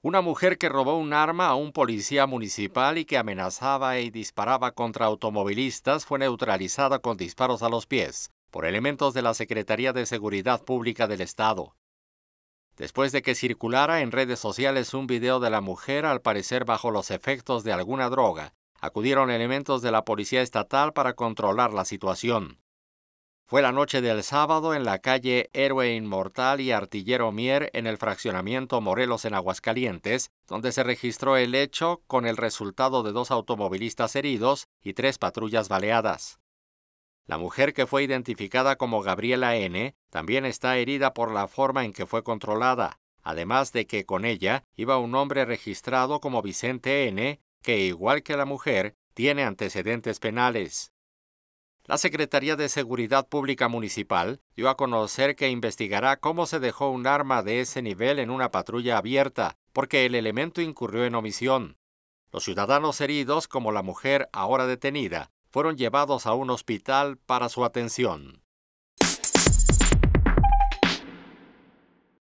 Una mujer que robó un arma a un policía municipal y que amenazaba y disparaba contra automovilistas fue neutralizada con disparos a los pies por elementos de la Secretaría de Seguridad Pública del Estado. Después de que circulara en redes sociales un video de la mujer, al parecer bajo los efectos de alguna droga, acudieron elementos de la Policía Estatal para controlar la situación. Fue la noche del sábado en la calle Héroe Inmortal y Artillero Mier en el fraccionamiento Morelos en Aguascalientes, donde se registró el hecho con el resultado de dos automovilistas heridos y tres patrullas baleadas. La mujer que fue identificada como Gabriela N. también está herida por la forma en que fue controlada, además de que con ella iba un hombre registrado como Vicente N., que igual que la mujer, tiene antecedentes penales. La Secretaría de Seguridad Pública Municipal dio a conocer que investigará cómo se dejó un arma de ese nivel en una patrulla abierta, porque el elemento incurrió en omisión. Los ciudadanos heridos, como la mujer ahora detenida, fueron llevados a un hospital para su atención.